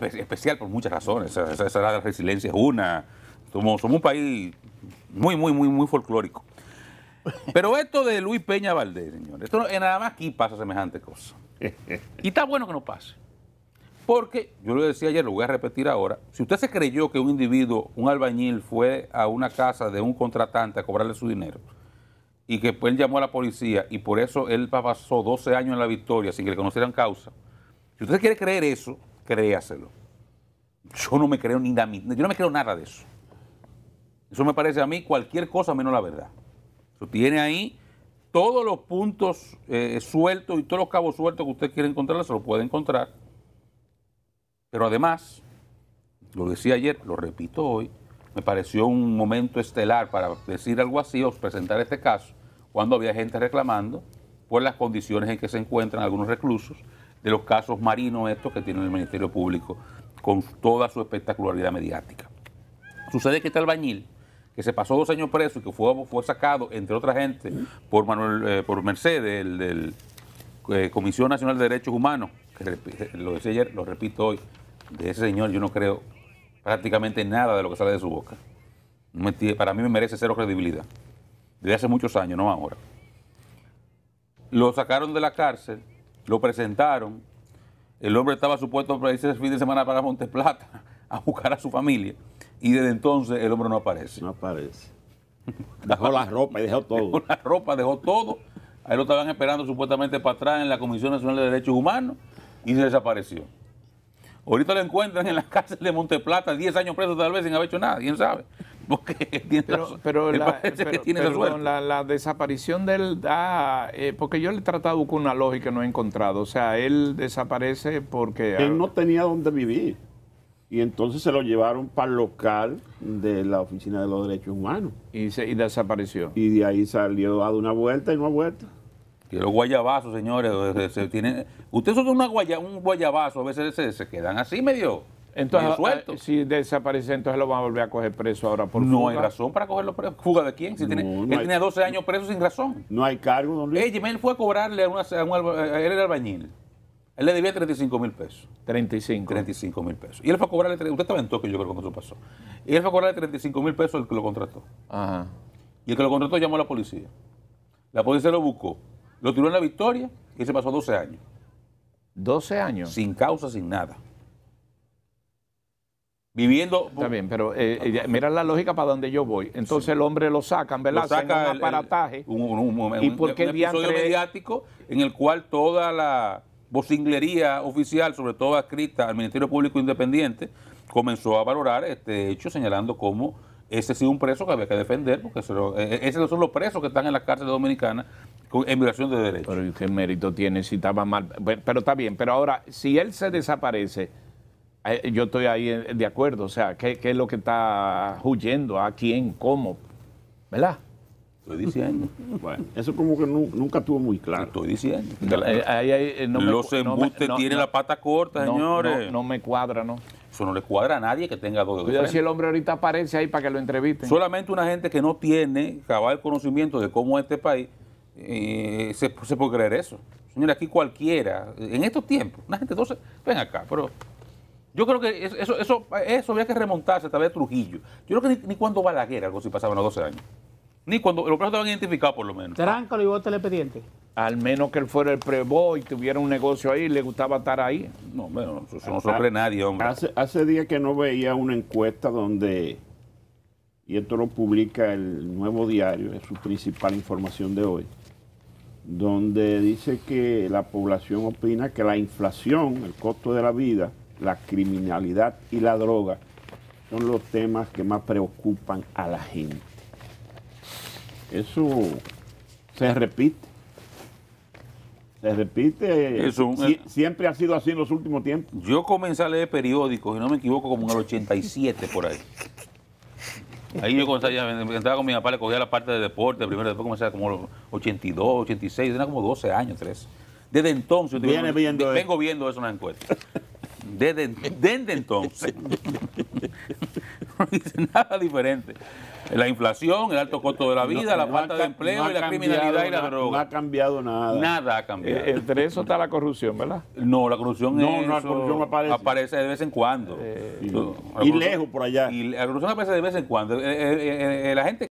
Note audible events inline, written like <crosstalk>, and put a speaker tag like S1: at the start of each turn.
S1: especial por muchas razones. Esa, esa la resiliencia es una. Somos, un país muy, muy, muy, muy folclórico. Pero esto de Luis Peña Valdés, señores, esto eh, nada más aquí pasa semejante cosa. Y está bueno que no pase. Porque, yo lo decía ayer, lo voy a repetir ahora, si usted se creyó que un individuo, un albañil, fue a una casa de un contratante a cobrarle su dinero, y que él llamó a la policía, y por eso él pasó 12 años en la victoria sin que le conocieran causa, si usted quiere creer eso, créaselo. Yo no me creo ni yo no me nada de eso. Eso me parece a mí cualquier cosa menos la verdad. Eso tiene ahí todos los puntos eh, sueltos y todos los cabos sueltos que usted quiere encontrar, se lo puede encontrar. Pero además, lo decía ayer, lo repito hoy, me pareció un momento estelar para decir algo así o presentar este caso, cuando había gente reclamando por las condiciones en que se encuentran algunos reclusos de los casos marinos estos que tiene el Ministerio Público con toda su espectacularidad mediática. Sucede que este albañil, que se pasó dos años preso y que fue, fue sacado, entre otra gente, por Manuel, eh, por Mercedes, el del eh, Comisión Nacional de Derechos Humanos, que lo decía ayer, lo repito hoy, de ese señor yo no creo prácticamente nada de lo que sale de su boca. Para mí me merece cero credibilidad. Desde hace muchos años, no ahora. Lo sacaron de la cárcel lo presentaron. El hombre estaba supuesto para irse el fin de semana para Monteplata a buscar a su familia. Y desde entonces el hombre no aparece. No aparece. <laughs> Dejó la ropa y dejó todo. la ropa, dejó todo. Ahí lo estaban esperando supuestamente para atrás en la Comisión Nacional de Derechos Humanos y se desapareció. Ahorita lo encuentran en la <laughs> cárcel de Monteplata, 10 años preso tal vez sin haber hecho nada, quién sabe. <laughs> pero, la,
S2: desaparición de él da, eh, porque yo le he tratado con una lógica no he encontrado, o sea, él desaparece porque... Él no tenía dónde vivir y entonces se lo llevaron para el local de la Oficina de los Derechos Humanos. Y, se, desapareció. Y de ahí salió a dar una vuelta y una vuelta. Y los
S1: guayabazos, señores, se, tienen... Ustedes son una guaya, un guayabazo, a veces se quedan así medio...
S2: Entonces, eh, suelto. si desaparece, entonces lo van a volver a coger preso ahora por No hay razón para cogerlo preso. ¿Fuga de quién? Si tiene, 12 años preso sin razón. No hay cargo, don él fue a cobrarle
S1: a, una, un, eh, albañil. Él le debía 35 mil pesos. 35. 35 mil pesos. Y él fue a cobrarle, usted estaba en toque, yo creo que eso pasó. Y él fue a cobrarle 35 mil pesos el que lo contrató. Ajá. Y el que lo contrató llamó a la policía. La policía lo buscó. Lo tiró en la victoria y se pasó 12 años. 12 años. Sin causa, sin nada
S2: viviendo. Está bien, pero eh, eh, mira la lógica para donde yo voy. Entonces el hombre lo sacan, ¿verdad? Lo un aparataje. un, y porque un, episodio mediático
S1: en el cual toda la vocinglería oficial, sobre todo escrita al Ministerio Público Independiente, comenzó a valorar este hecho señalando cómo ese ha sido un preso que había que defender, porque eh, esos son los presos que están en las cárceles dominicanas en violación de derechos. Pero qué
S2: mérito tiene si estaba mal. pero está bien, pero ahora, si él se desaparece, eh, yo estoy ahí eh, de acuerdo, o sea, ¿qué, es lo que está huyendo? ¿A quién? ¿Cómo? ¿Verdad? Estoy diciendo. eso como que nunca estuvo muy claro. Estoy diciendo.
S1: Eh, ahí, ahí, Los embustes tienen la pata corta, señores. No,
S2: me cuadra, ¿no?
S1: Eso no le cuadra a nadie que tenga dos si el
S2: hombre ahorita aparece ahí para que lo entrevisten.
S1: Solamente una gente que no tiene cabal conocimiento de cómo es este país se, puede creer eso. Señores, aquí cualquiera, en estos tiempos, una gente entonces, ven acá, pero yo creo que eso, eso, eso había que remontarse tal vez Trujillo. Yo creo que ni, cuando Balaguer algo si pasaba, los 12 años.
S2: Ni cuando los presos estaban identificados por lo menos.
S1: Tráncalo y vos el Al menos
S2: que él fuera el prebo y tuviera un negocio ahí, y le gustaba estar ahí. No, bueno, eso no sobre ah, nadie, hombre. Hace, hace días que no veía una encuesta donde, y esto lo publica el nuevo diario, es su principal información de hoy, donde dice que la población opina que la inflación, el costo de la vida, la criminalidad y la droga son los temas que más preocupan a la gente. Eso se repite. Se repite. Eso, eh, siempre ha sido así en los últimos tiempos.
S1: Yo comencé a leer periódicos, y no me equivoco, como en el 87 por ahí. Ahí yo comencé, con mi papá, le cogía la parte de deporte primero, después comencé como los 82, 86, tenía como 12 años, 13. Desde entonces, vengo viendo eso en las encuestas desde, entonces. No nada diferente. La inflación, el alto costo de la vida, la falta de empleo, y la criminalidad y la droga. No ha
S2: cambiado nada. Nada ha cambiado. Eh, entre
S1: eso está la corrupción, ¿verdad? No, la corrupción no, la corrupción aparece. aparece. de vez en
S2: cuando. Eh, y, lejos por allá. Y la corrupción aparece de vez en cuando. Eh, la gente